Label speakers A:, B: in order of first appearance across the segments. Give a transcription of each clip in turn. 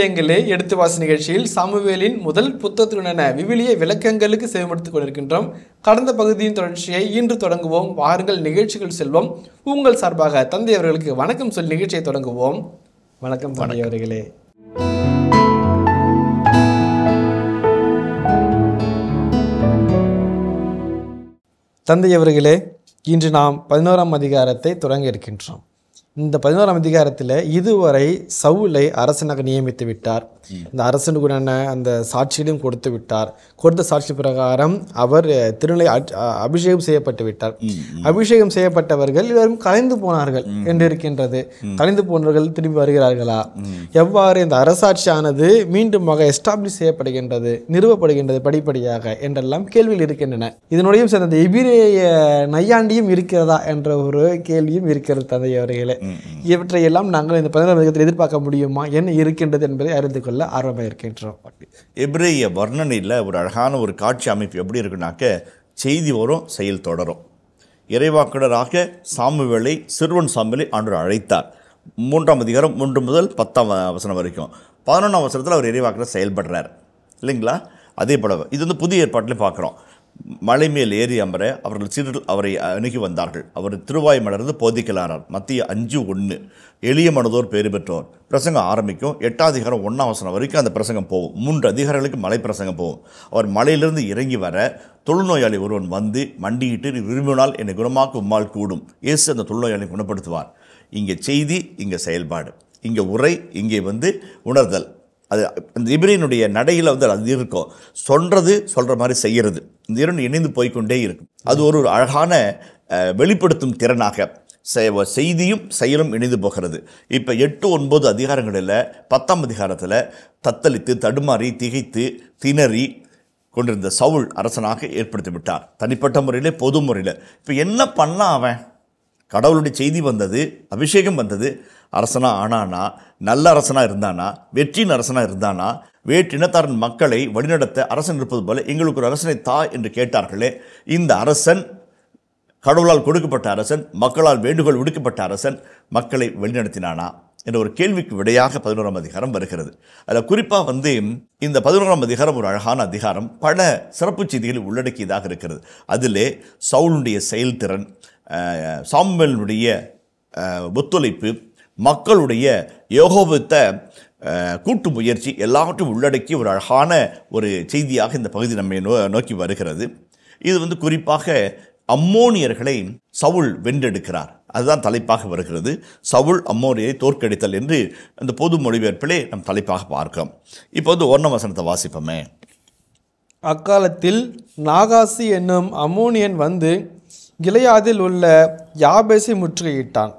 A: விவிலியங்களே எடுத்து வாசி நிகழ்ச்சியில் சாமுவேலின் முதல் புத்தத்துடனான விவிலிய விளக்கங்களுக்கு செயல்படுத்திக் கொண்டிருக்கின்றோம் கடந்த பகுதியின் தொடர்ச்சியை இன்று தொடங்குவோம் வாருங்கள் நிகழ்ச்சிகள் செல்வோம் உங்கள் சார்பாக தந்தை அவர்களுக்கு வணக்கம் சொல் நிகழ்ச்சியை தொடங்குவோம் வணக்கம் தந்தை தந்தையவர்களே இன்று நாம் பதினோராம் அதிகாரத்தை தொடங்க இருக்கின்றோம் இந்த பதினோராம் அதிகாரத்தில் இதுவரை சவுலை அரசனாக நியமித்து விட்டார் இந்த அரசனுக்குடான அந்த சாட்சிகளையும் கொடுத்து விட்டார் கொடுத்த சாட்சி பிரகாரம் அவர் திருநிலை அபிஷேகம் செய்யப்பட்டு விட்டார் அபிஷேகம் செய்யப்பட்டவர்கள் இவரும் கலைந்து போனார்கள் என்று இருக்கின்றது கலைந்து போனவர்கள் திரும்பி வருகிறார்களா எவ்வாறு இந்த அரசாட்சியானது மீண்டும் எஸ்டாப்ளிஷ் செய்யப்படுகின்றது நிறுவப்படுகின்றது படிப்படியாக என்றெல்லாம் கேள்வியில் இருக்கின்றன இதனுடையும் சேர்ந்த எபிரேய நையாண்டியும் இருக்கிறதா என்ற ஒரு கேள்வியும் இருக்கிறது தந்தையவர்களே அவர்களே இவற்றையெல்லாம் நாங்கள் இந்த பதினோரு அதிகத்தில் எதிர்பார்க்க முடியுமா என்ன இருக்கின்றது என்பதை அறிந்து கொள்ள ஆர்வமாக இருக்கின்றோம்
B: எப்ரேய வர்ணனையில் ஒரு அழகான ஒரு காட்சி அமைப்பு எப்படி இருக்குனாக்க செய்தி வரும் செயல் தொடரும் இறைவாக்குடராக சாமுவேலை சிறுவன் சாமுவேலை ஆண்டு அழைத்தார் மூன்றாம் அதிகாரம் மூன்று முதல் பத்தாம் வசனம் வரைக்கும் பதினொன்றாம் வசனத்தில் அவர் இறைவாக்கில் செயல்படுறார் இல்லைங்களா அதே போல இது வந்து புதிய ஏற்பாட்டில் பார்க்குறோம் மலை மேல் ஏறி அமர அவர்கள் சீடர்கள் அவரை அணுகி வந்தார்கள் அவர் திருவாய் மலர்ந்து போதிக்கலானார் மத்திய அஞ்சு ஒன்று எளிய மனதோர் பேறு பெற்றோர் பிரசங்கம் ஆரம்பிக்கும் எட்டாம் அதிகாரம் ஒன்றாம் வசனம் வரைக்கும் அந்த பிரசங்கம் போகும் மூன்று அதிகாரங்களுக்கு மலை பிரசங்கம் போகும் அவர் மலையிலிருந்து இறங்கி வர தொழுநோயாளி ஒருவன் வந்து மண்டியிட்டு நீ விரும்பினால் என்னை குணமாக்க உம்மால் கூடும் இயேசு அந்த தொழுநோயாளி குணப்படுத்துவார் இங்கே செய்தி இங்கே செயல்பாடு இங்கே உரை இங்கே வந்து உணர்தல் அது அந்த இபிரியனுடைய நடையில் வந்து அது இருக்கும் சொல்கிறது சொல்கிற மாதிரி செய்கிறது இந்த இரண்டு இணைந்து போய்கொண்டே இருக்கும் அது ஒரு அழகான வெளிப்படுத்தும் திறனாக செய்தியும் செயலும் இணைந்து போகிறது இப்போ எட்டு ஒன்பது அதிகாரங்களில் பத்தாம் அதிகாரத்தில் தத்தளித்து தடுமாறி திகைத்து திணறி கொண்டிருந்த சவுல் அரசனாக ஏற்படுத்தி விட்டார் தனிப்பட்ட முறையில் பொது முறையில் இப்போ என்ன பண்ணான் அவன் கடவுளுடைய செய்தி வந்தது அபிஷேகம் வந்தது அரசனாக ஆனானா நல்ல அரசனாக இருந்தானா வெற்றியின் அரசனாக இருந்தானா இனத்தாரன் மக்களை வழிநடத்த அரசன் இருப்பது போல எங்களுக்கு ஒரு அரசனை தா என்று கேட்டார்களே இந்த அரசன் கடவுளால் கொடுக்கப்பட்ட அரசன் மக்களால் வேண்டுகோள் விடுக்கப்பட்ட அரசன் மக்களை வழிநடத்தினானா என்ற ஒரு கேள்விக்கு விடையாக பதினோராம் அதிகாரம் வருகிறது அதில் குறிப்பாக வந்து இந்த பதினோராம் அதிகாரம் ஒரு அழகான அதிகாரம் பல சிறப்பு செய்திகளை உள்ளடக்கியதாக இருக்கிறது அதிலே சவுலுடைய செயல்திறன் சாம்பலினுடைய ஒத்துழைப்பு மக்களுடைய ஏகோபித்த கூட்டு முயற்சி எல்லாவற்றையும் உள்ளடக்கி ஒரு அழகான ஒரு செய்தியாக இந்த பகுதி நம்மை நோ நோக்கி வருகிறது இது வந்து குறிப்பாக அம்மோனியர்களை சவுல் வென்றெடுக்கிறார் அதுதான் தலைப்பாக வருகிறது சவுல் அம்மோனியை தோற்கடித்தல் என்று அந்த பொது மொழிபெயர்ப்பிலே நம் தலைப்பாக பார்க்கிறோம் இப்போ வந்து ஒன்ன வசனத்தை வாசிப்போமே அக்காலத்தில் நாகாசி
A: என்னும் அம்மோனியன் வந்து கிளையாதில் உள்ள யாபேசை முற்றுகையிட்டான்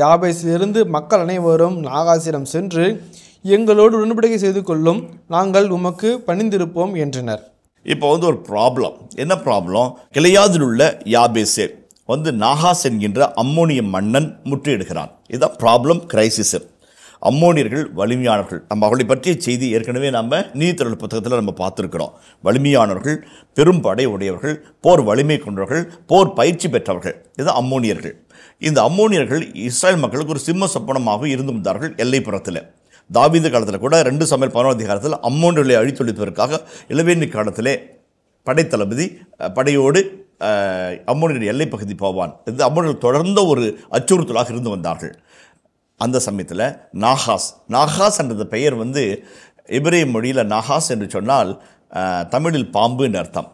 A: யாபேசிலிருந்து மக்கள் அனைவரும் நாகாசிரம் சென்று எங்களோடு உடன்படிக்கை செய்து கொள்ளும் நாங்கள்
B: உமக்கு பணிந்திருப்போம் என்றனர் இப்போ வந்து ஒரு ப்ராப்ளம் என்ன ப்ராப்ளம் கிளையாதில் உள்ள யாபேசே வந்து நாகாஸ் என்கின்ற அம்மோனிய மன்னன் முற்றியிடுகிறான் இதுதான் ப்ராப்ளம் கிரைசிஸ் அம்மோனியர்கள் வலிமையானவர்கள் நம்ம அவர்களை பற்றிய செய்தி ஏற்கனவே நம்ம நீதித்தொழில் புத்தகத்தில் நம்ம பார்த்துருக்கிறோம் வலிமையானவர்கள் பெரும் படை உடையவர்கள் போர் வலிமை கொண்டவர்கள் போர் பயிற்சி பெற்றவர்கள் இது அம்மோனியர்கள் இந்த அம்மோனியர்கள் இஸ்ரேல் மக்களுக்கு ஒரு சிம்ம சப்பனமாக இருந்து வந்தார்கள் எல்லைப்புறத்தில் தாவீது காலத்தில் கூட ரெண்டு சமையல் பதினோரு அதிகாரத்தில் அம்மோனியர்களை அழித்தொழிப்பதற்காக இளவேணி காலத்திலே படைத்தளபதி படையோடு அம்மோனியர் எல்லைப்பகுதி போவான் இது அம்மோனியர்கள் தொடர்ந்த ஒரு அச்சுறுத்தலாக இருந்து வந்தார்கள் அந்த சமயத்தில் நாகாஸ் நாகாஸ் என்ற பெயர் வந்து இப்ரே மொழியில் நாகாஸ் என்று சொன்னால் தமிழில் பாம்பு என்று அர்த்தம்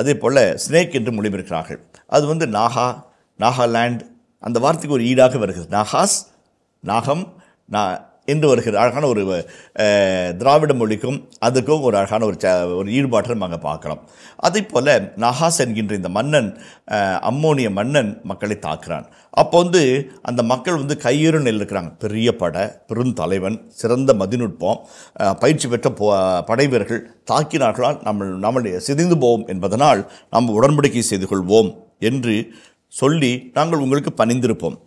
B: அதே போல் ஸ்னேக் என்று மொழிபெயர்க்கிறார்கள் அது வந்து நாகா நாகாலாண்ட் அந்த வார்த்தைக்கு ஒரு ஈடாக வருகிறது நாகாஸ் நாகம் நா என்று வருகிற அழகான ஒரு திராவிட மொழிக்கும் அதுக்கும் ஒரு அழகான ஒரு ச ஒரு ஈடுபாட்டை நம்ம அங்கே பார்க்குறோம் அதே போல் நகாஸ் என்கின்ற இந்த மன்னன் அம்மோனிய மன்னன் மக்களை தாக்குறான் அப்போ வந்து அந்த மக்கள் வந்து கையேறு நெல் இருக்கிறாங்க பெரிய படை பெருந்தலைவன் சிறந்த மதிநுட்பம் பயிற்சி பெற்ற போ படை வீரர்கள் தாக்கினார்களால் நம்ம நம்மளுடைய சிதைந்து போவோம் என்பதனால் நாம் உடன்படிக்கை செய்து கொள்வோம் என்று சொல்லி நாங்கள் உங்களுக்கு பணிந்திருப்போம்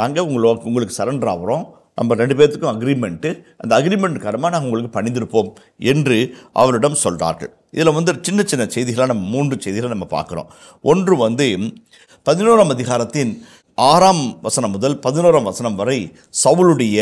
B: நாங்கள் உங்களோ உங்களுக்கு சரண்டர் ஆகிறோம் நம்ம ரெண்டு பேர்த்துக்கும் அக்ரிமெண்ட்டு அந்த அக்ரிமெண்ட் காரமாக நாங்கள் உங்களுக்கு பணிந்திருப்போம் என்று அவரிடம் சொல்கிறார்கள் இதில் வந்து சின்ன சின்ன செய்திகளாக நம்ம மூன்று செய்திகளை நம்ம பார்க்குறோம் ஒன்று வந்து பதினோராம் அதிகாரத்தின் ஆறாம் வசனம் முதல் பதினோராம் வசனம் வரை சவுளுடைய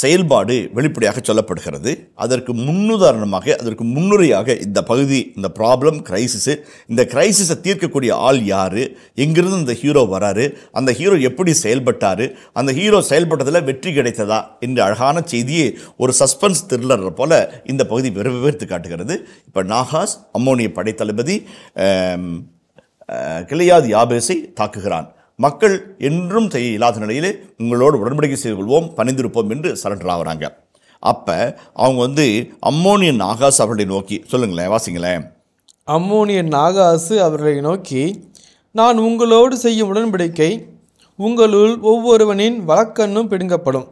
B: செயல்பாடு வெளிப்படையாக சொல்லப்படுகிறது அதற்கு முன்னுதாரணமாக அதற்கு முன்னுரையாக இந்த பகுதி இந்த ப்ராப்ளம் கிரைசிஸு இந்த கிரைசிஸை தீர்க்கக்கூடிய ஆள் யார் எங்கிருந்து இந்த ஹீரோ வராரு அந்த ஹீரோ எப்படி செயல்பட்டார் அந்த ஹீரோ செயல்பட்டதில் வெற்றி கிடைத்ததா என்ற அழகான செய்தியை ஒரு சஸ்பென்ஸ் த்ரில்லர் போல் இந்த பகுதி விவரித்து காட்டுகிறது இப்போ நாகாஸ் அம்மோனிய படைத்தளபதி கிளையாது யாபேஸை தாக்குகிறான் மக்கள் என்றும் செய்ய இல்லாத நிலையிலே உங்களோடு உடன்படிக்கை செய்து கொள்வோம் பணிந்திருப்போம் என்று சரண்டர் ஆகிறாங்க அப்போ அவங்க வந்து அம்மோனியன் நாகாஸ் அவர்களை நோக்கி சொல்லுங்களேன் வாசிங்களேன் அம்மோனியன் நாகாசு அவர்களை நோக்கி
A: நான் உங்களோடு செய்யும் உடன்படிக்கை உங்களுள் ஒவ்வொருவனின் வழக்கண்ணும்
B: பிடுங்கப்படும்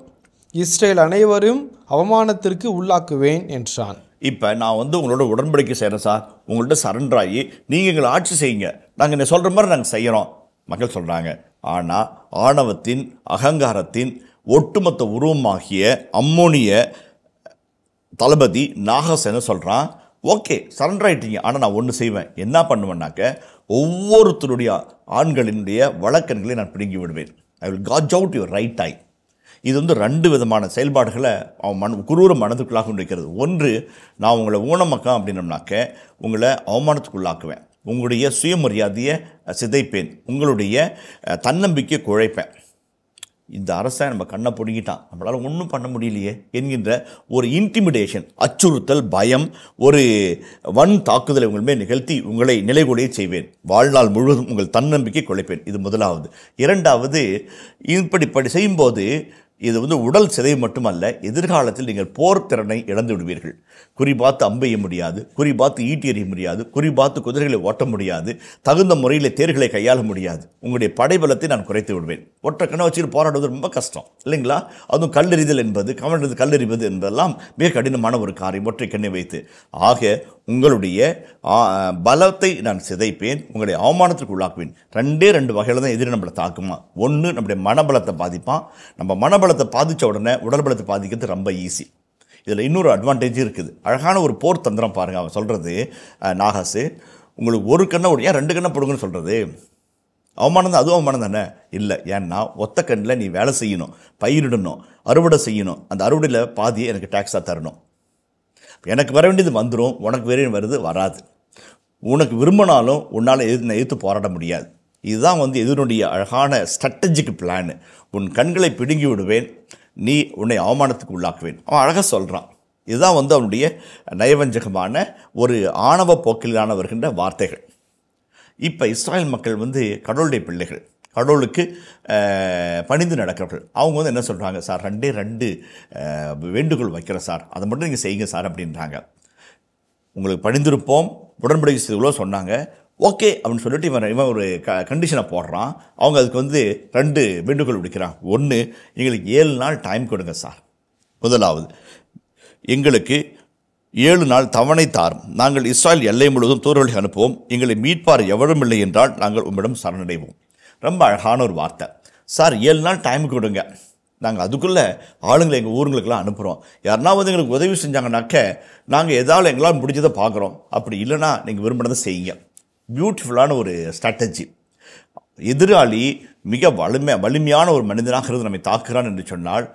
B: இஸ்ரேல் அனைவரும் அவமானத்திற்கு உள்ளாக்குவேன் என்றான் இப்போ நான் வந்து உங்களோட உடன்படிக்கை செய்கிறேன் சார் உங்கள்கிட்ட சரண்டர் ஆகி நீங்கள் எங்களை ஆட்சி செய்யுங்க நாங்கள் என்ன சொல்கிற மாதிரி நாங்கள் செய்கிறோம் மக்கள் சொல்கிறாங்க ஆனால் ஆணவத்தின் அகங்காரத்தின் ஒட்டுமொத்த உருவமாகிய அம்மோனிய தளபதி நாகசேன சொல்கிறான் ஓகே சரண்டர் ஆகிட்டீங்க ஆனால் நான் ஒன்று செய்வேன் என்ன பண்ணுவேன்னாக்க ஒவ்வொருத்தருடைய ஆண்களினுடைய வழக்கன்களை நான் பிடுங்கி விடுவேன் I will gouge out your right eye இது வந்து ரெண்டு விதமான செயல்பாடுகளை அவன் மண் குரூர மனதுக்குள்ளாக கொண்டிருக்கிறது ஒன்று நான் உங்களை ஊனமாக்கம் அப்படின்னம்னாக்க உங்களை அவமானத்துக்குள்ளாக்குவேன் உங்களுடைய சுயமரியாதையை சிதைப்பேன் உங்களுடைய தன்னம்பிக்கை குழைப்பேன் இந்த அரசை நம்ம கண்ணை பிடிக்கிட்டான் நம்மளால் ஒன்றும் பண்ண முடியலையே என்கின்ற ஒரு இன்டிமிடேஷன் அச்சுறுத்தல் பயம் ஒரு வன் தாக்குதலை உங்கள் மேல் நிகழ்த்தி உங்களை நிலைகுலைய செய்வேன் வாழ்நாள் முழுவதும் உங்கள் தன்னம்பிக்கை குழைப்பேன் இது முதலாவது இரண்டாவது இப்படி இப்படி செய்யும்போது இது வந்து உடல் சிதை மட்டுமல்ல எதிர்காலத்தில் நீங்கள் போர் திறனை இழந்து விடுவீர்கள் குறிபார்த்து அம்பெய்ய முடியாது குறிபார்த்து ஈட்டி எறிய முடியாது குறிபார்த்து குதிரைகளை ஓட்ட முடியாது தகுந்த முறையில் தேர்களை கையாள முடியாது உங்களுடைய படைபலத்தை நான் குறைத்து விடுவேன் ஒற்றை கண்ணை வச்சுட்டு போராடுவது ரொம்ப கஷ்டம் இல்லைங்களா அதுவும் கல்லெறிதல் என்பது கவனது கல்லெறிவது என்பதெல்லாம் மிக கடினமான ஒரு காரியம் ஒற்றை கண்ணை வைத்து ஆக உங்களுடைய பலத்தை நான் சிதைப்பேன் உங்களுடைய அவமானத்திற்கு உள்ளாக்குவேன் ரெண்டே ரெண்டு வகையில் தான் எதிரி நம்மளை தாக்குமா ஒன்று நம்முடைய மனபலத்தை பாதிப்பான் நம்ம மனபலத்தை பாதித்த உடனே உடல் பலத்தை பாதிக்கிறது ரொம்ப ஈஸி இதில் இன்னொரு அட்வான்டேஜும் இருக்குது அழகான ஒரு போர் தந்திரம் பாருங்கள் அவன் சொல்கிறது நாகாசு உங்களுக்கு ஒரு கண்ணை ஒரு ஏன் ரெண்டு கண்ணை போடுங்கன்னு சொல்கிறது அவமானம் தான் அதுவும் அவமானம் தானே இல்லை ஏன்னா ஒத்த கண்ணில் நீ வேலை செய்யணும் பயிரிடணும் அறுவடை செய்யணும் அந்த அறுவடையில் பாதியை எனக்கு டேக்ஸாக தரணும் எனக்கு வர வேண்டியது வந்துடும் உனக்கு வேற வருது வராது உனக்கு விரும்பினாலும் உன்னால் எது எதிர்த்து போராட முடியாது இதுதான் வந்து எதிரனுடைய அழகான ஸ்ட்ராட்டஜிக் பிளான் உன் கண்களை பிடுங்கி விடுவேன் நீ உன்னை அவமானத்துக்கு உள்ளாக்குவேன் அவன் அழகாக சொல்கிறான் இதுதான் வந்து அவனுடைய நயவஞ்சகமான ஒரு ஆணவ போக்கிலான வருகின்ற வார்த்தைகள் இப்போ இஸ்ராயல் மக்கள் வந்து கடவுளுடைய பிள்ளைகள் கடவுளுக்கு பணிந்து நடக்கிறவர்கள் அவங்க வந்து என்ன சொல்கிறாங்க சார் ரெண்டே ரெண்டு வேண்டுகோள் வைக்கிற சார் அதை மட்டும் நீங்கள் செய்யுங்க சார் அப்படின்றாங்க உங்களுக்கு பணிந்திருப்போம் உடன்படிக்கை செய்துகளோ சொன்னாங்க ஓகே அப்படின்னு சொல்லிட்டு இவன் இவன் ஒரு க கண்டிஷனை போடுறான் அவங்க அதுக்கு வந்து ரெண்டு வேண்டுகோள் விடுக்கிறான் ஒன்று எங்களுக்கு ஏழு நாள் டைம் கொடுங்க சார் முதலாவது எங்களுக்கு ஏழு நாள் தவணை தாரும் நாங்கள் இஸ்ராயல் எல்லை முழுவதும் தூரவழி அனுப்புவோம் எங்களை மீட்பார் எவரும் இல்லை என்றால் நாங்கள் உம்மிடம் சரணடைவோம் ரொம்ப அழகான ஒரு வார்த்தை சார் ஏழு நாள் டைம் கொடுங்க நாங்கள் அதுக்குள்ளே ஆளுங்களை எங்கள் ஊருங்களுக்கெல்லாம் அனுப்புகிறோம் யாருன்னா வந்து எங்களுக்கு உதவி செஞ்சாங்கனாக்க நாங்கள் எதாவது எங்களால் முடிஞ்சதை பார்க்குறோம் அப்படி இல்லைனா நீங்கள் விரும்பினதை செய்யுங்க பியூட்டிஃபுல்லான ஒரு ஸ்ட்ராட்டஜி எதிராளி மிக வலிமை வலிமையான ஒரு மனிதனாகிறது நம்மை தாக்குகிறான் என்று சொன்னால்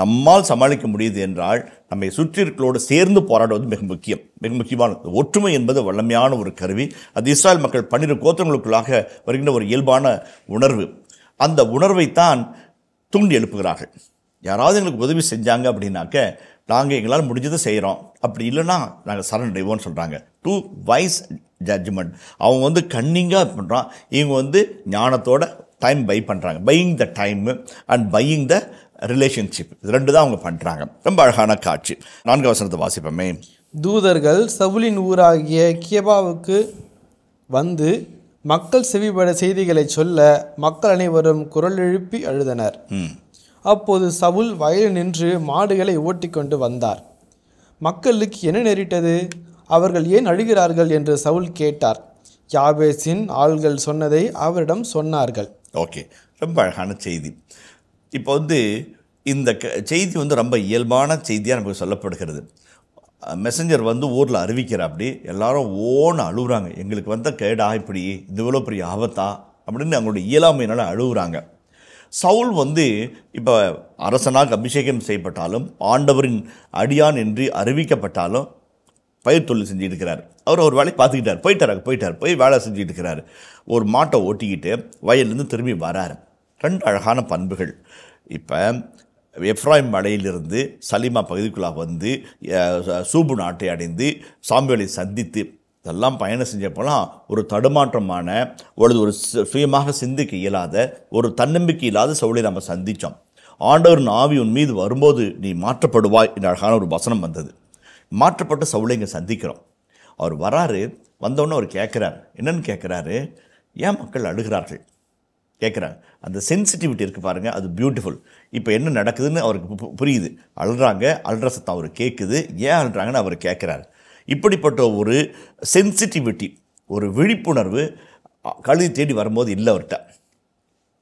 B: நம்மால் சமாளிக்க முடியுது என்றால் நம்மை சுற்றிருக்களோடு சேர்ந்து போராடுவது மிக முக்கியம் மிக முக்கியமானது ஒற்றுமை என்பது வல்லமையான ஒரு கருவி அது இஸ்ராயல் மக்கள் பன்னிரு கோத்தங்களுக்குள்ளாக வருகின்ற ஒரு இயல்பான உணர்வு அந்த உணர்வைத்தான் தூண்டி எழுப்புகிறார்கள் யாராவது எங்களுக்கு உதவி செஞ்சாங்க அப்படின்னாக்க நாங்கள் எங்களால் முடிஞ்சதை செய்கிறோம் அப்படி இல்லைன்னா நாங்கள் சரணடைவோம்னு சொல்கிறாங்க டூ வைஸ் ஜட்ஜ்மெண்ட் அவங்க வந்து கன்னிங்காக பண்ணுறான் இவங்க வந்து ஞானத்தோட டைம் பை பண்ணுறாங்க buying the time and buying the relationship இது ரெண்டு தான் அவங்க பண்ணுறாங்க ரொம்ப அழகான காட்சி நான்கு வசனத்தை வாசிப்போமே
A: தூதர்கள் சவுலின் ஊராகிய கியபாவுக்கு வந்து மக்கள் செவிபட செய்திகளை சொல்ல மக்கள் அனைவரும் குரல் எழுப்பி அழுதனர் அப்போது சவுல் வயலில் நின்று மாடுகளை ஓட்டிக்கொண்டு வந்தார் மக்களுக்கு என்ன நேரிட்டது அவர்கள் ஏன் அழுகிறார்கள் என்று சவுல் கேட்டார் யாபேசின் ஆள்கள் சொன்னதை
B: அவரிடம் சொன்னார்கள் ஓகே ரொம்ப அழகான செய்தி இப்போ வந்து இந்த க செய்தி வந்து ரொம்ப இயல்பான செய்தியாக நமக்கு சொல்லப்படுகிறது மெசஞ்சர் வந்து ஊரில் அறிவிக்கிற அப்படி எல்லாரும் ஓன்னு அழுகுறாங்க எங்களுக்கு வந்த கேடா இப்படி இது இவ்வளோ பெரிய ஆபத்தா அப்படின்னு அவங்களுடைய இயலாமையினால் அழுகுறாங்க சவுல் வந்து இப்போ அரசனாக அபிஷேகம் செய்யப்பட்டாலும் ஆண்டவரின் அடியான் என்று அறிவிக்கப்பட்டாலும் பயிர் தொழில் செஞ்சுட்டு இருக்கிறார் அவர் ஒரு வேலையை பார்த்துக்கிட்டார் போயிட்டார் போயிட்டார் போய் வேலை செஞ்சுட்டு இருக்கிறார் ஒரு மாட்டை ஓட்டிக்கிட்டு வயல்லேருந்து திரும்பி வராரு ரெண்டு அழகான பண்புகள் இப்போ எஃப்ராயிம் மலையிலிருந்து சலிமா பகுதிக்குள்ளாக வந்து சூபு நாட்டை அடைந்து சாம்பியலை சந்தித்து இதெல்லாம் பயணம் செஞ்சப்போலாம் ஒரு தடுமாற்றமான அல்லது ஒரு சுயமாக சிந்திக்க இயலாத ஒரு தன்னம்பிக்கை இல்லாத சவுளை நம்ம சந்தித்தோம் ஆண்டவரின் ஆவி உன் மீது வரும்போது நீ மாற்றப்படுவாய் என்ற அழகான ஒரு வசனம் வந்தது மாற்றப்பட்ட சவுளை இங்கே சந்திக்கிறோம் அவர் வராரு வந்தோடனே அவர் கேட்குறார் என்னன்னு கேட்குறாரு ஏன் மக்கள் அழுகிறார்கள் கேட்குறாங்க அந்த சென்சிட்டிவிட்டி இருக்குது பாருங்கள் அது பியூட்டிஃபுல் இப்போ என்ன நடக்குதுன்னு அவருக்கு புரியுது அழுறாங்க அழுற சத்தம் அவர் கேட்குது ஏன் அழுறாங்கன்னு அவர் கேட்குறாரு இப்படிப்பட்ட ஒரு சென்சிட்டிவிட்டி ஒரு விழிப்புணர்வு கழுதி தேடி வரும்போது இல்லை அவர்கிட்ட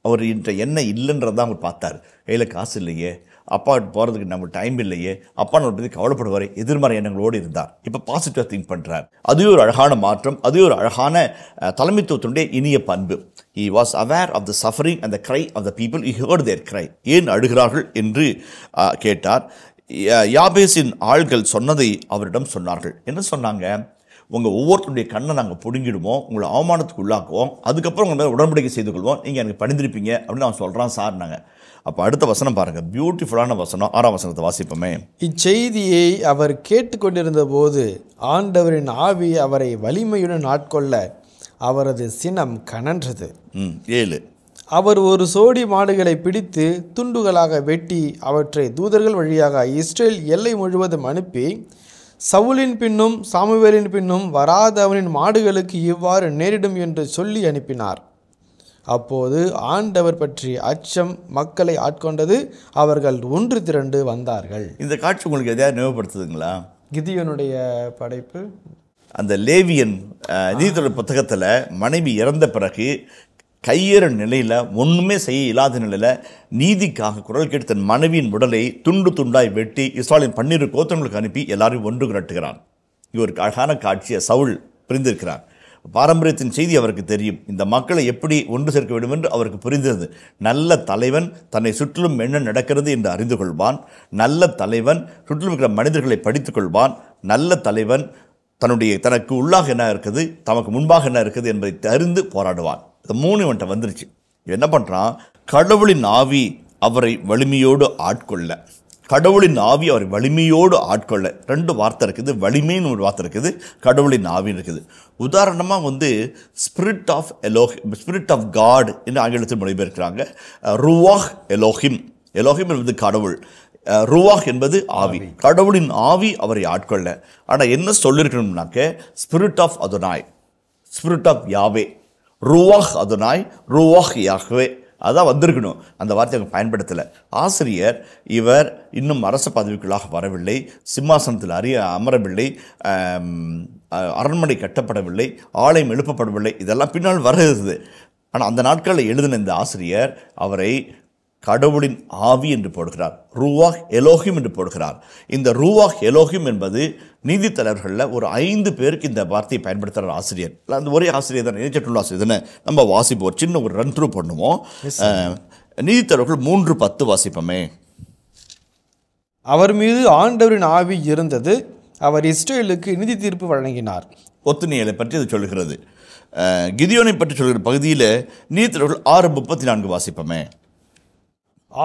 B: அவர் இன்ட்ட என்ன இல்லைன்றதான் அவர் பார்த்தார் கையில் காசு இல்லையே அப்பா போகிறதுக்கு நம்ம டைம் இல்லையே அப்பா நம்ம பற்றி கவலைப்படுவார் எதிர்மறை எண்ணங்களோடு இருந்தார் இப்போ பாசிட்டிவாக திங்க் பண்ணுறார் அதுவே ஒரு அழகான மாற்றம் அதுவே ஒரு அழகான தலைமைத்துவத்தினுடைய இனிய பண்பு he was aware of the suffering and the cry of the people I heard their cry ஏன் அழுகிறார்கள் என்று கேட்டார் யாபேஸின் ஆள்கள் சொன்னதை அவரிடம் சொன்னார்கள் என்ன சொன்னாங்க உங்கள் ஒவ்வொருத்தருடைய கண்ணை நாங்கள் பிடுங்கிடுவோம் உங்களை அவமானத்துக்கு உள்ளாக்குவோம் அதுக்கப்புறம் உங்களை உடன்படிக்கை செய்து கொள்வோம் நீங்கள் எனக்கு பணிந்திருப்பீங்க அப்படின்னு அவன் சொல்கிறான் சார் நாங்கள் அப்போ அடுத்த வசனம் பாருங்கள் பியூட்டிஃபுல்லான வசனம் ஆறாம் வசனத்தை வாசிப்போமே
A: இச்செய்தியை அவர் கேட்டுக்கொண்டிருந்த போது ஆண்டவரின் ஆவி அவரை வலிமையுடன் ஆட்கொள்ள அவரது சினம் கனன்றது ஏழு அவர் ஒரு சோடி மாடுகளை பிடித்து துண்டுகளாக வெட்டி அவற்றை தூதர்கள் வழியாக இஸ்ரேல் எல்லை முழுவதும் அனுப்பி சவுலின் பின்னும் சாமுவேலின் பின்னும் வராதவனின் மாடுகளுக்கு இவ்வாறு நேரிடும் என்று சொல்லி அனுப்பினார் அப்போது ஆண்டவர் பற்றிய அச்சம் மக்களை ஆட்கொண்டது அவர்கள் ஒன்று திரண்டு வந்தார்கள்
B: இந்த காட்சி உங்களுக்கு எதையாவது நினைவுபடுத்துதுங்களா கிதியனுடைய படைப்பு அந்த லேவியன் நீதித்துறை புத்தகத்தில் மனைவி இறந்த பிறகு கையேற நிலையில் ஒன்றுமே செய்ய இல்லாத நிலையில் நீதிக்காக குரல் கேட்டு தன் மனைவியின் உடலை துண்டு துண்டாய் வெட்டி இஸ்ராலின் பன்னீர் கோத்தங்களுக்கு அனுப்பி எல்லாரையும் ஒன்று கிரட்டுகிறான் இவருக்கு அழகான காட்சியை சவுல் பிரிந்திருக்கிறான் பாரம்பரியத்தின் செய்தி அவருக்கு தெரியும் இந்த மக்களை எப்படி ஒன்று சேர்க்க வேண்டும் என்று அவருக்கு புரிந்தது நல்ல தலைவன் தன்னை சுற்றிலும் என்ன நடக்கிறது என்று அறிந்து கொள்வான் நல்ல தலைவன் சுற்றிலும் இருக்கிற மனிதர்களை படித்துக்கொள்வான் நல்ல தலைவன் தன்னுடைய தனக்கு உள்ளாக என்ன இருக்குது தமக்கு முன்பாக என்ன இருக்குது என்பதை தெரிந்து போராடுவான் இந்த மூணு வன்ட்ட வந்துருச்சு என்ன பண்ணுறான் கடவுளின் ஆவி அவரை வலிமையோடு ஆட்கொள்ள கடவுளின் ஆவி அவர் வலிமையோடு ஆட்கொள்ள ரெண்டு வார்த்தை இருக்குது வலிமைன்னு ஒரு வார்த்தை இருக்குது கடவுளின் ஆவின்னு இருக்குது உதாரணமாக வந்து spirit of Elohi spirit of God என்று ஆங்கிலத்தில் மொழிபெயர்க்கிறாங்க ருவாஹ் எலோஹிம் எலோஹிம் என்பது கடவுள் ருவாஹ் என்பது ஆவி கடவுளின் ஆவி அவரை ஆட்கொள்ள ஆனால் என்ன சொல்லியிருக்கணும்னாக்க spirit of Adonai spirit of Yahweh ருவாஹ் அதுனாய் ருவாஹ் யாகவே அதான் வந்திருக்கணும் அந்த வார்த்தை அவங்க பயன்படுத்தலை ஆசிரியர் இவர் இன்னும் அரசு பதவிக்குள்ளாக வரவில்லை சிம்மாசனத்தில் அறிய அமரவில்லை அரண்மனை கட்டப்படவில்லை ஆலயம் எழுப்பப்படவில்லை இதெல்லாம் பின்னால் வருகிறது ஆனால் அந்த நாட்களில் எழுதின இந்த ஆசிரியர் அவரை கடவுளின் ஆவி என்று போடுகிறார் ரூவாக் எலோகிம் என்று போடுகிறார் இந்த ரூவாக் எலோகிம் என்பது நீதித்தலைவர்களில் ஒரு ஐந்து பேருக்கு இந்த வார்த்தையை பயன்படுத்துகிறார் ஆசிரியர் அந்த ஒரே ஆசிரியர் தான் சற்றுள்ள ஆசிரியர் தானே நம்ம வாசிப்போம் ஒரு சின்ன ஒரு ரன் த்ரூ பண்ணுவோம் நீதித்தலைவர்கள் மூன்று பத்து வாசிப்போமே
A: அவர் மீது ஆண்டவரின் ஆவி இருந்தது அவர் இஸ்ரேலுக்கு நிதி
B: தீர்ப்பு வழங்கினார் ஒத்துணியலை பற்றி அது சொல்கிறது கிதியோனை பற்றி சொல்கிற பகுதியில் நீதித்தலைவர்கள் ஆறு முப்பத்தி நான்கு வாசிப்போமே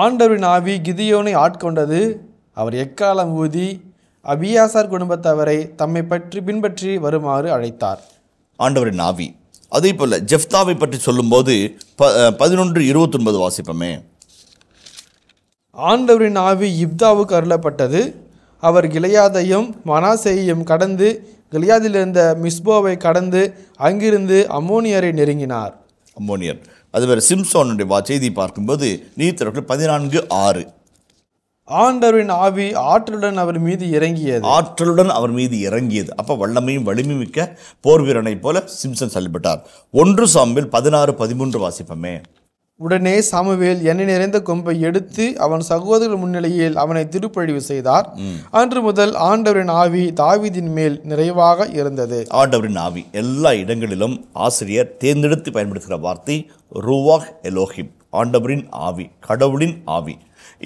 B: ஆண்டவரின் ஆவி கிதியோனை
A: ஆட்கொண்டது அவர் எக்காலம் ஊதி அபியாசார் குடும்பத்தவரை தம்மை பற்றி பின்பற்றி வருமாறு அழைத்தார்
B: ஆண்டவரின் ஆவி அதே போல் ஜெஃப்தாவை பற்றி சொல்லும்போது ப பதினொன்று இருபத்தொன்பது வாசிப்போமே
A: ஆண்டவரின் ஆவி இப்தாவுக்கு அருளப்பட்டது அவர் கிளையாதையும் மனாசேயையும் கடந்து கிளையாதில் இருந்த மிஸ்போவை
B: கடந்து அங்கிருந்து அம்மோனியரை நெருங்கினார் அம்மோனியர் அதுவரை சிம்சோனுடைய செய்தி பார்க்கும்போது நீத்தரவர்கள் பதினான்கு ஆறு ஆண்டவரின் ஆவி ஆற்றலுடன் அவர் மீது இறங்கியது ஆற்றலுடன் அவர் மீது இறங்கியது அப்போ வல்லமையும் வலிமை மிக்க போர் வீரனை போல சிம்சன் செயல்பட்டார் ஒன்று சாம்பில் பதினாறு பதிமூன்று வாசிப்பமே
A: உடனே சாமுவேல் எண்ணெய் நிறைந்த கொம்பை எடுத்து அவன் சகோதரர் முன்னிலையில் அவனை திருப்பழிவு செய்தார் அன்று முதல் ஆண்டவரின் ஆவி தாவிதின் மேல் நிறைவாக
B: இருந்தது ஆண்டவரின் ஆவி எல்லா இடங்களிலும் ஆசிரியர் தேர்ந்தெடுத்து பயன்படுத்துகிற வார்த்தை ரூவாக் எலோஹிம் ஆண்டவரின் ஆவி கடவுளின் ஆவி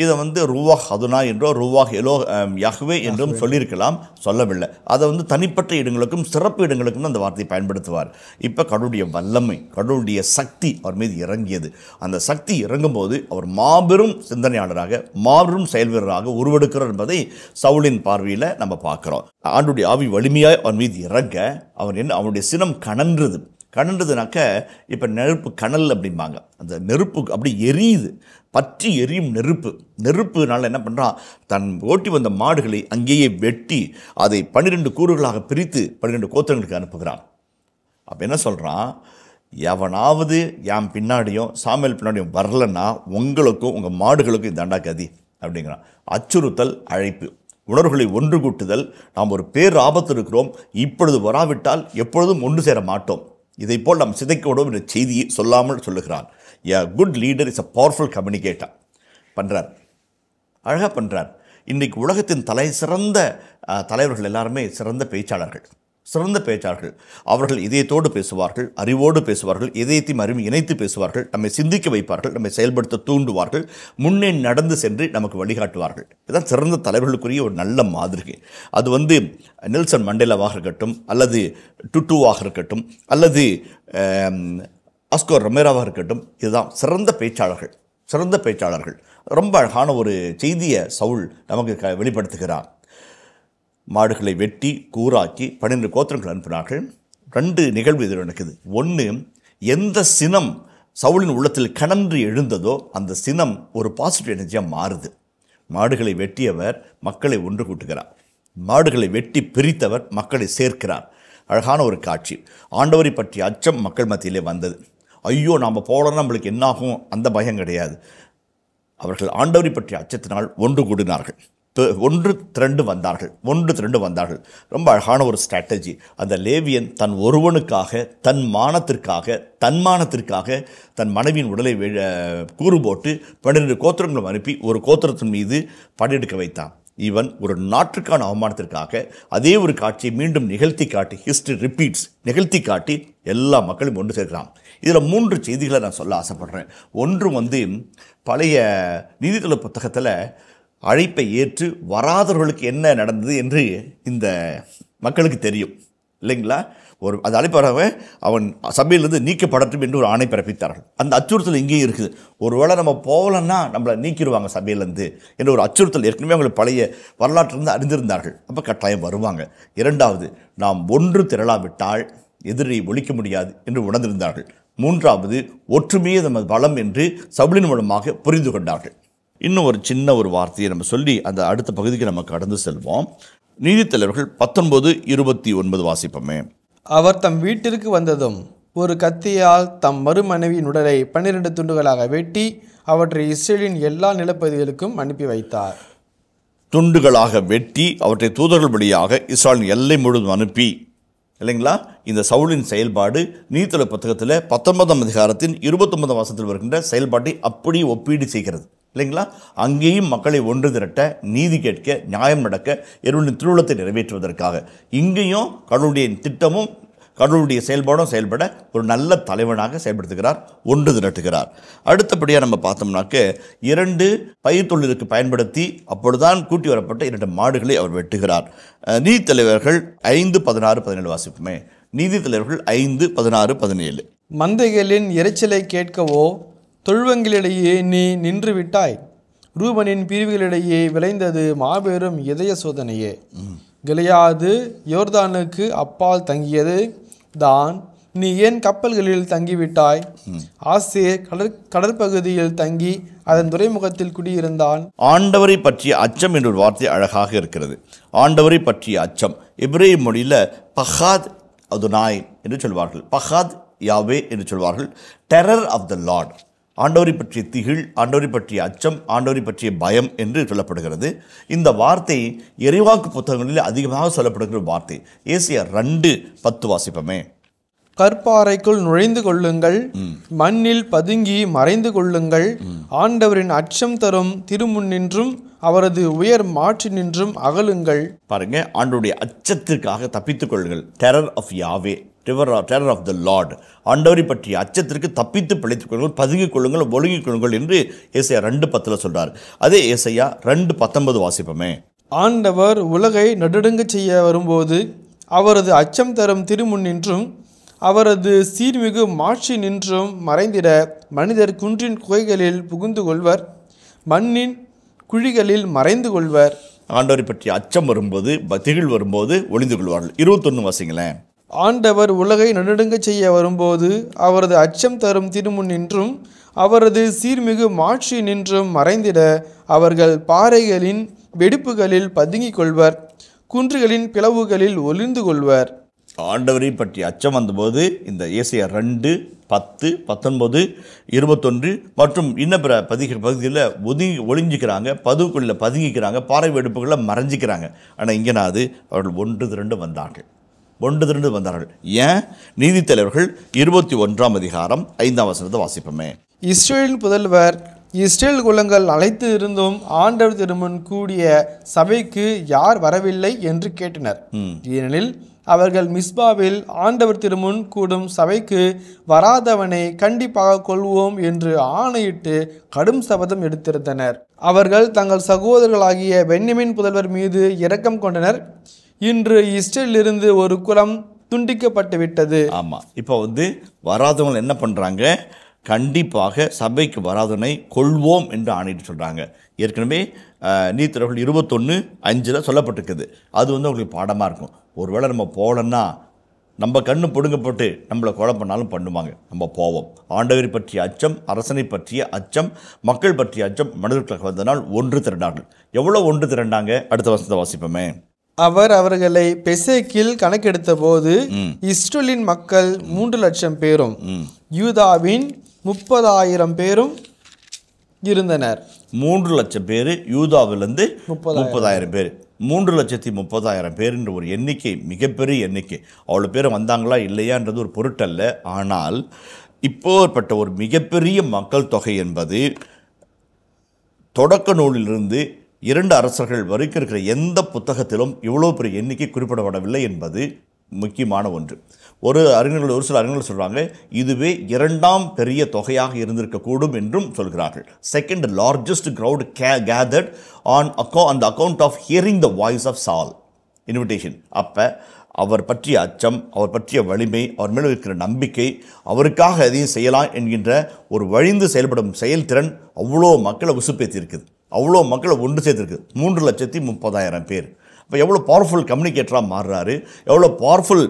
B: இதை வந்து ரூவாக் அதுனா என்றோ ரூவாக் எலோ யஹ்வே என்றும் சொல்லியிருக்கலாம் சொல்லவில்லை அதை வந்து தனிப்பட்ட இடங்களுக்கும் சிறப்பு இடங்களுக்கும் அந்த வார்த்தையை பயன்படுத்துவார் இப்போ கடவுளுடைய வல்லமை கடவுளுடைய சக்தி அவர் மீது இறங்கியது அந்த சக்தி இறங்கும்போது அவர் மாபெரும் சிந்தனையாளராக மாபெரும் செயல் வீரராக உருவெடுக்கிறார் என்பதை சவுளின் பார்வையில் நம்ம பார்க்குறோம் ஆண்டுடைய ஆவி வலிமையாக அவர் மீது இறங்க அவர் என்ன அவனுடைய சினம் கணன்றது கணன்றதுனாக்க இப்போ நெருப்பு கணல் அப்படிம்பாங்க அந்த நெருப்பு அப்படி எரியுது பற்றி எரியும் நெருப்பு நெருப்புனால என்ன பண்ணுறான் தன் ஓட்டி வந்த மாடுகளை அங்கேயே வெட்டி அதை பன்னிரெண்டு கூறுகளாக பிரித்து பன்னிரெண்டு கோத்திரங்களுக்கு அனுப்புகிறான் அப்போ என்ன சொல்கிறான் எவனாவது என் பின்னாடியும் சாமியல் பின்னாடியும் வரலன்னா உங்களுக்கும் உங்கள் மாடுகளுக்கும் இதாண்டா கதி அப்படிங்கிறான் அச்சுறுத்தல் அழைப்பு உணர்வுகளை ஒன்று கூட்டுதல் நாம் ஒரு பேர் ஆபத்து இருக்கிறோம் இப்பொழுது வராவிட்டால் எப்பொழுதும் ஒன்று சேர மாட்டோம் இதைப்போல் நாம் விடும் என்ற செய்தியை சொல்லாமல் சொல்லுகிறான் a good leader is a powerful communicator பண்ணுறார் அழகாக பண்ணுறார் இன்றைக்கு உலகத்தின் தலை சிறந்த தலைவர்கள் எல்லாருமே சிறந்த பேச்சாளர்கள் சிறந்த பேச்சாளர்கள் அவர்கள் இதயத்தோடு பேசுவார்கள் அறிவோடு பேசுவார்கள் இதயத்தையும் அறிவு இணைத்து பேசுவார்கள் நம்மை சிந்திக்க வைப்பார்கள் நம்மை செயல்படுத்த தூண்டுவார்கள் முன்னே நடந்து சென்று நமக்கு வழிகாட்டுவார்கள் இதுதான் சிறந்த தலைவர்களுக்குரிய ஒரு நல்ல மாதிரி அது வந்து நெல்சன் மண்டேலாவாக இருக்கட்டும் அல்லது டுட்டுவாக இருக்கட்டும் அல்லது அஸ்கோர் ரொமேராவாக இருக்கட்டும் இதுதான் சிறந்த பேச்சாளர்கள் சிறந்த பேச்சாளர்கள் ரொம்ப அழகான ஒரு செய்தியை சவுல் நமக்கு க வெளிப்படுத்துகிறார் மாடுகளை வெட்டி கூறாக்கி பன்னெண்டு கோத்திரங்கள் அனுப்பினார்கள் ரெண்டு நிகழ்வு இதில் நடக்குது ஒன்று எந்த சினம் சவுளின் உள்ளத்தில் கணன்று எழுந்ததோ அந்த சினம் ஒரு பாசிட்டிவ் எனர்ஜியாக மாறுது மாடுகளை வெட்டியவர் மக்களை ஒன்று கூட்டுகிறார் மாடுகளை வெட்டி பிரித்தவர் மக்களை சேர்க்கிறார் அழகான ஒரு காட்சி ஆண்டவரை பற்றிய அச்சம் மக்கள் மத்தியிலே வந்தது ஐயோ நாம் போகலாம் நம்மளுக்கு என்னாகும் அந்த பயம் கிடையாது அவர்கள் ஆண்டவரை பற்றிய அச்சத்தினால் ஒன்று கூடினார்கள் ஒன்று திரண்டு வந்தார்கள் ஒன்று திரண்டு வந்தார்கள் ரொம்ப அழகான ஒரு ஸ்ட்ராட்டஜி அந்த லேவியன் தன் ஒருவனுக்காக தன் மானத்திற்காக தன்மானத்திற்காக தன் மனைவியின் உடலை கூறு போட்டு பன்னிரண்டு கோத்திரங்களும் அனுப்பி ஒரு கோத்திரத்தின் மீது படையெடுக்க வைத்தான் இவன் ஒரு நாட்டுக்கான அவமானத்திற்காக அதே ஒரு காட்சியை மீண்டும் நிகழ்த்தி காட்டி ஹிஸ்டரி ரிப்பீட்ஸ் நிகழ்த்தி காட்டி எல்லா மக்களும் ஒன்று சேர்க்கிறான் இதில் மூன்று செய்திகளை நான் சொல்ல ஆசைப்படுறேன் ஒன்று வந்து பழைய நீதித்துறை புத்தகத்தில் அழைப்பை ஏற்று வராதவர்களுக்கு என்ன நடந்தது என்று இந்த மக்களுக்கு தெரியும் இல்லைங்களா ஒரு அது அழைப்பறவை அவன் சபையிலிருந்து நீக்கப்படட்டும் என்று ஒரு ஆணை பிறப்பித்தார்கள் அந்த அச்சுறுத்தல் இங்கேயும் இருக்குது ஒருவேளை நம்ம போகலன்னா நம்மளை நீக்கிடுவாங்க சபையிலேருந்து என்ற ஒரு அச்சுறுத்தல் ஏற்கனவே அவங்களை பழைய வரலாற்றிலிருந்து அறிந்திருந்தார்கள் அப்போ கட்டாயம் வருவாங்க இரண்டாவது நாம் ஒன்று திரளாவிட்டால் எதிரை ஒழிக்க முடியாது என்று உணர்ந்திருந்தார்கள் மூன்றாவது ஒற்றுமையே நமது பலம் என்று சபலின் மூலமாக புரிந்து கொண்டார்கள் இன்னும் ஒரு சின்ன ஒரு வார்த்தையை நம்ம சொல்லி அந்த அடுத்த பகுதிக்கு நம்ம கடந்து செல்வோம் நீதித்தலைவர்கள் பத்தொன்பது இருபத்தி ஒன்பது வாசிப்போமே
A: அவர் தம் வீட்டிற்கு வந்ததும் ஒரு கத்தியால் தம் மறுமனைவியின் உடலை பன்னிரெண்டு துண்டுகளாக வெட்டி அவற்றை இஸ்ரேலின் எல்லா நிலப்பகுதிகளுக்கும் அனுப்பி வைத்தார்
B: துண்டுகளாக வெட்டி அவற்றை தூதர்கள் வழியாக இஸ்ராலின் எல்லை முழுவதும் அனுப்பி இல்லைங்களா இந்த சவுளின் செயல்பாடு நீதித்தலை புத்தகத்தில் பத்தொன்பதாம் அதிகாரத்தின் இருபத்தொன்பதாம் வருஷத்தில் வருகின்ற செயல்பாட்டை அப்படியே ஒப்பீடு செய்கிறது இல்லைங்களா அங்கேயும் மக்களை ஒன்று திரட்ட நீதி கேட்க நியாயம் நடக்க இறைவனின் திருவிழத்தை நிறைவேற்றுவதற்காக இங்கேயும் கடவுளுடைய திட்டமும் கடவுளுடைய செயல்பாடும் செயல்பட ஒரு நல்ல தலைவனாக செயல்படுத்துகிறார் ஒன்று திரட்டுகிறார் அடுத்தபடியாக நம்ம பார்த்தோம்னாக்க இரண்டு பயிர் தொழிலுக்கு பயன்படுத்தி அப்பொழுதுதான் கூட்டி வரப்பட்ட இரண்டு மாடுகளை அவர் வெட்டுகிறார் நீதி தலைவர்கள் ஐந்து பதினாறு பதினேழு வாசிப்புமே நீதி தலைவர்கள் ஐந்து பதினாறு பதினேழு மந்தைகளின் இறைச்சலை
A: கேட்கவோ தொழுவங்களிடையே நீ நின்று விட்டாய் ரூபனின் பிரிவுகளிடையே விளைந்தது மாபெரும் இதய சோதனையே கிளையாது யோர்தானுக்கு அப்பால் தங்கியது தான் நீ ஏன் கப்பல்களில் தங்கிவிட்டாய் ஆசிரியர் கடற் கடற்பகுதியில் தங்கி அதன் துறைமுகத்தில் குடியிருந்தான்
B: ஆண்டவரை பற்றிய அச்சம் என்ற ஒரு வார்த்தை அழகாக இருக்கிறது ஆண்டவரை பற்றிய அச்சம் இப்ரேம் மொழியில் பஹாத் அது நாய் என்று சொல்வார்கள் பஹாத் யாவே என்று சொல்வார்கள் டெரர் ஆஃப் த லார்ட் ஆண்டோரை பற்றிய திகில் ஆண்டோரை பற்றிய அச்சம் ஆண்டோரை பற்றிய பயம் என்று சொல்லப்படுகிறது இந்த வார்த்தை எரிவாக்கு புத்தகங்களில் அதிகமாக சொல்லப்படுகிற வார்த்தை ஏசியா ரெண்டு பத்து வாசிப்பமே கற்பாறைக்குள் நுழைந்து கொள்ளுங்கள் மண்ணில்
A: பதுங்கி மறைந்து கொள்ளுங்கள் ஆண்டவரின் அச்சம் தரும் திருமுன் நின்றும்
B: அவரது உயர் மாற்றி நின்றும் அகலுங்கள் பாருங்க ஆண்டோடைய அச்சத்திற்காக தப்பித்துக் கொள்ளுங்கள் டெரர் ஆஃப் யாவே டிவர் டெரர் ஆஃப் த லார்ட் ஆண்டவரை பற்றிய அச்சத்திற்கு தப்பித்து பிழைத்துக் கொள்ளுங்கள் பதுங்கிக் கொள்ளுங்கள் ஒழுங்கிக் கொள்ளுங்கள் என்று ஏசையா ரெண்டு பத்தில் சொல்கிறார் அதே ஏசையா ரெண்டு பத்தொன்பது வாசிப்போமே
A: ஆண்டவர் உலகை நடுடுங்க செய்ய வரும்போது அவரது அச்சம் தரும் திருமுன் நின்றும் அவரது சீர்மிகு மாட்சி நின்றும் மறைந்திட மனிதர் குன்றின் குகைகளில் புகுந்து கொள்வர் மண்ணின் குழிகளில்
B: மறைந்து கொள்வர் ஆண்டவரை பற்றிய அச்சம் வரும்போது திகிழ் வரும்போது ஒளிந்து கொள்வார்கள் இருபத்தொன்று வாசிங்களேன்
A: ஆண்டவர் உலகை நடுநடுங்க செய்ய வரும்போது அவரது அச்சம் தரும் திருமுன் நின்றும் அவரது சீர்மிகு மாட்சி நின்றும் மறைந்திட அவர்கள் பாறைகளின்
B: வெடிப்புகளில் பதுங்கிக் கொள்வர் குன்றுகளின் பிளவுகளில் ஒளிந்து கொள்வர் ஆண்டவரின் பற்றி அச்சம் வந்தபோது இந்த ஏசியா ரெண்டு பத்து பத்தொன்பது இருபத்தொன்று மற்றும் இன்னும் பிற பதிகிற பகுதியில் ஒதுங்கி ஒளிஞ்சிக்கிறாங்க பதுவுக்குள்ளே பதுங்கிக்கிறாங்க பாறை வெடிப்புகளை மறைஞ்சிக்கிறாங்க ஆனால் இங்கே நான் அது அவர்கள் ஒன்று திரண்டு வந்தார்கள் ஒன்று திரண்டு வந்தார்கள் ஏன் நீதித்தலைவர்கள் இருபத்தி ஒன்றாம் அதிகாரம் ஐந்தாம் வசனத்தை வாசிப்போமே
A: இஸ்ரேலின் புதல்வர் இஸ்ரேல் குலங்கள் அழைத்து இருந்தும் ஆண்டவர் திருமன் கூடிய சபைக்கு யார் வரவில்லை என்று கேட்டனர் ஏனெனில் அவர்கள் மிஸ்பாவில் ஆண்டவர் திருமுன் கூடும் சபைக்கு வராதவனை கண்டிப்பாக கொள்வோம் என்று ஆணையிட்டு கடும் சபதம் எடுத்திருந்தனர் அவர்கள் தங்கள் சகோதரர்களாகிய வெண்ணிமின் புதல்வர் மீது இரக்கம் கொண்டனர் இன்று இஸ்ரேலிருந்து ஒரு குலம்
B: துண்டிக்கப்பட்டு விட்டது ஆமாம் இப்போ வந்து வராதவங்க என்ன பண்ணுறாங்க கண்டிப்பாக சபைக்கு வராதனை கொள்வோம் என்று ஆணையிட்டு சொல்கிறாங்க ஏற்கனவே நீத்திரர்கள் இருபத்தொன்று அஞ்சில் சொல்லப்பட்டிருக்குது அது வந்து அவங்களுக்கு பாடமாக இருக்கும் ஒருவேளை நம்ம போகலன்னா நம்ம கண்ணு பிடுங்கப்பட்டு நம்மளை கொலை பண்ணாலும் பண்ணுவாங்க நம்ம போவோம் ஆண்டவரை பற்றிய அச்சம் அரசனை பற்றிய அச்சம் மக்கள் பற்றிய அச்சம் மனிதர்களுக்கு வந்தனால் ஒன்று திரண்டார்கள் எவ்வளோ ஒன்று திரண்டாங்க அடுத்த வருஷத்தை வாசிப்போமே
A: அவர் அவர்களை பெசேக்கில் கணக்கெடுத்த போது இஸ்ரேலின் மக்கள் மூன்று லட்சம் பேரும் யூதாவின் முப்பதாயிரம் பேரும்
B: இருந்தனர் மூன்று லட்சம் பேர் யூதாவிலிருந்து முப்பதாயிரம் பேர் மூன்று லட்சத்தி முப்பதாயிரம் பேருன்ற ஒரு எண்ணிக்கை மிகப்பெரிய எண்ணிக்கை அவ்வளோ பேர் வந்தாங்களா இல்லையான்றது ஒரு பொருட்டல்ல ஆனால் இப்போற்பட்ட ஒரு மிகப்பெரிய மக்கள் தொகை என்பது தொடக்க நூலிலிருந்து இரண்டு அரசர்கள் வரைக்கும் இருக்கிற எந்த புத்தகத்திலும் இவ்வளோ பெரிய எண்ணிக்கை குறிப்பிடப்படவில்லை என்பது முக்கியமான ஒன்று ஒரு அறிஞர்கள் ஒரு சில அறிஞர்கள் சொல்கிறாங்க இதுவே இரண்டாம் பெரிய தொகையாக இருந்திருக்கக்கூடும் என்றும் சொல்கிறார்கள் செகண்ட் லார்ஜஸ்ட் க்ரௌட் கே கேதர்ட் ஆன் அக்கௌ அந்த account of hearing the voice of Saul invitation அப்போ அவர் பற்றிய அச்சம் அவர் பற்றிய வலிமை அவர் மேல் இருக்கிற நம்பிக்கை அவருக்காக அதையும் செய்யலாம் என்கின்ற ஒரு வழிந்து செயல்படும் செயல்திறன் அவ்வளோ மக்களை உசுப்பேற்றிருக்குது அவ்வளோ மக்களை ஒன்று சேர்த்துருக்கு மூன்று லட்சத்தி முப்பதாயிரம் பேர் இப்போ எவ்வளோ பவர்ஃபுல் கம்யூனிகேட்டராக மாறுறாரு எவ்வளோ பவர்ஃபுல்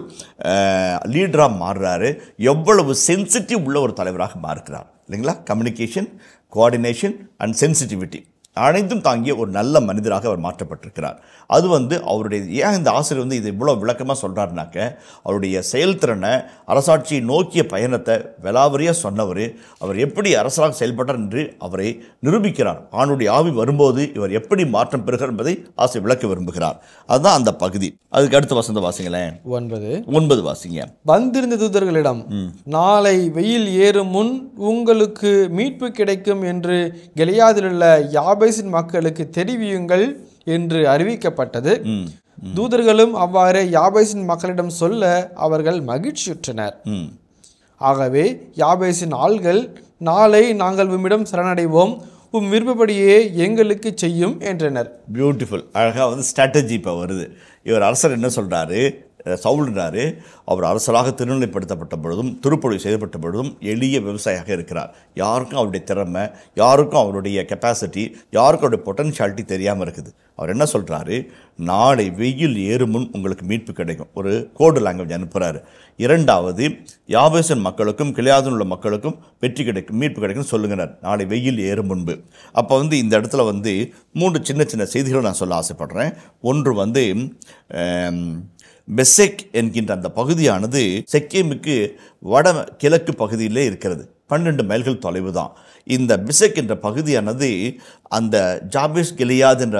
B: லீடராக மாறுறாரு எவ்வளவு சென்சிட்டிவ் உள்ள ஒரு தலைவராக மாறுக்கிறார் இல்லைங்களா கம்யூனிகேஷன் கோஆர்டினேஷன் அண்ட் சென்சிட்டிவிட்டி அனைத்தும் தாங்கிய ஒரு நல்ல மனிதராக அவர் மாற்றப்பட்டிருக்கிறார் அது வந்து அவருடைய ஏன் இந்த ஆசிரியர் வந்து இது இவ்வளோ விளக்கமாக சொல்கிறாருனாக்க அவருடைய செயல்திறனை அரசாட்சியை நோக்கிய பயணத்தை விலாவரியாக சொன்னவர் அவர் எப்படி அரசராக செயல்பட்டார் என்று அவரை நிரூபிக்கிறார் ஆணுடைய ஆவி வரும்போது இவர் எப்படி மாற்றம் பெறுகிறார் என்பதை ஆசை விளக்க விரும்புகிறார் அதுதான் அந்த பகுதி அதுக்கு அடுத்த வசந்த வாசிங்களேன் ஒன்பது ஒன்பது வாசிங்க வந்திருந்த
A: தூதர்களிடம் நாளை வெயில் ஏறும் முன் உங்களுக்கு மீட்பு கிடைக்கும் என்று கெலியாதிலுள்ள யாப அபேசின் மக்களுக்கு தெரிவியுங்கள் என்று அறிவிக்கப்பட்டது தூதர்களும் அவ்வாறு யாபேசின் மக்களிடம் சொல்ல அவர்கள் மகிழ்ச்சியுற்றனர் ஆகவே யாபேசின் ஆள்கள் நாளை நாங்கள் உம்மிடம் சரணடைவோம் உம் விருப்பப்படியே எங்களுக்கு செய்யும் என்றனர்
B: பியூட்டிஃபுல் அழகாக வந்து ஸ்ட்ராட்டஜி இப்போ வருது இவர் அரசர் என்ன சொல்கிறாரு சவுல்னார் அவர் அரசராக திருநிலைப்படுத்தப்பட்ட பொழுதும் திருப்பொழி செய்யப்பட்ட பொழுதும் எளிய விவசாயியாக இருக்கிறார் யாருக்கும் அவருடைய திறமை யாருக்கும் அவருடைய கெப்பாசிட்டி யாருக்கும் அவருடைய பொட்டன்ஷியாலிட்டி தெரியாமல் இருக்குது அவர் என்ன சொல்கிறாரு நாளை வெயில் ஏறுமுன் உங்களுக்கு மீட்பு கிடைக்கும் ஒரு கோடு லாங்குவேஜ் அனுப்புகிறாரு இரண்டாவது யாபேசன் மக்களுக்கும் கிளியாதன் உள்ள மக்களுக்கும் வெற்றி கிடைக்கும் மீட்பு கிடைக்கும்னு சொல்லுங்கிறார் நாளை வெயில் ஏறும் முன்பு அப்போ வந்து இந்த இடத்துல வந்து மூன்று சின்ன சின்ன செய்திகளை நான் சொல்ல ஆசைப்படுறேன் ஒன்று வந்து பெசெக் என்கின்ற அந்த பகுதியானது செக்கேமுக்கு வட கிழக்கு பகுதியிலே இருக்கிறது பன்னெண்டு மைல்கள் தொலைவு தான் இந்த பிசெக் என்ற பகுதியானது அந்த ஜாபிஸ் கெலியாத் என்ற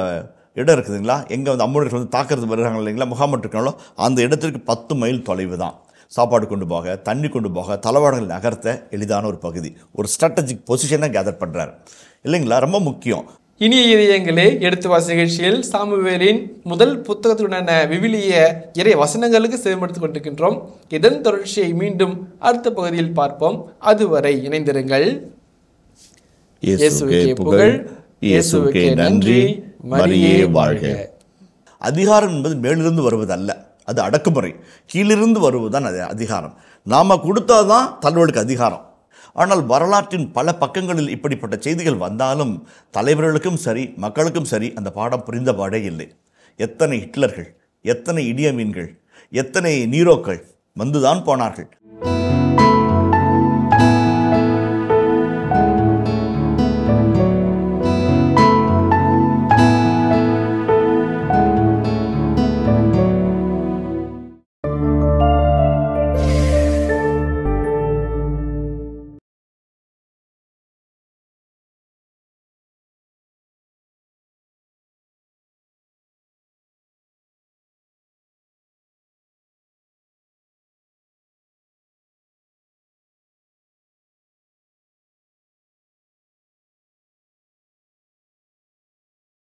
B: இடம் இருக்குதுங்களா எங்கே வந்து அம்மூடர்கள் வந்து தாக்கிறது வருகிறாங்க இல்லைங்களா முகாம் இருக்காங்களோ அந்த இடத்திற்கு பத்து மைல் தொலைவு தான் சாப்பாடு கொண்டு போக தண்ணி கொண்டு போக தளவாடங்கள் நகர்த்த எளிதான ஒரு பகுதி ஒரு ஸ்ட்ராட்டஜிக் பொசிஷனாக கேதர் பண்ணுறாரு இல்லைங்களா ரொம்ப முக்கியம்
A: இனிய இதயங்களே எடுத்து வாசி நிகழ்ச்சியில் சாமுவேலின் முதல் புத்தகத்துடனான விவிலிய இறை வசனங்களுக்கு சேமடுத்துக் கொண்டிருக்கின்றோம் இதன் தொடர்ச்சியை மீண்டும் அடுத்த பகுதியில் பார்ப்போம் அதுவரை இணைந்திருங்கள்
B: புகழ் இயேசுவுக்கே நன்றி மரியே வாழ்க அதிகாரம் என்பது மேலிருந்து வருவது அல்ல அது அடக்குமுறை கீழிருந்து வருவதுதான் அது அதிகாரம் நாம் கொடுத்தாதான் தன்னோடுக்கு அதிகாரம் ஆனால் வரலாற்றின் பல பக்கங்களில் இப்படிப்பட்ட செய்திகள் வந்தாலும் தலைவர்களுக்கும் சரி மக்களுக்கும் சரி அந்த பாடம் புரிந்தபாடே இல்லை எத்தனை ஹிட்லர்கள் எத்தனை இடியமீன்கள் எத்தனை நீரோக்கள் வந்துதான் போனார்கள்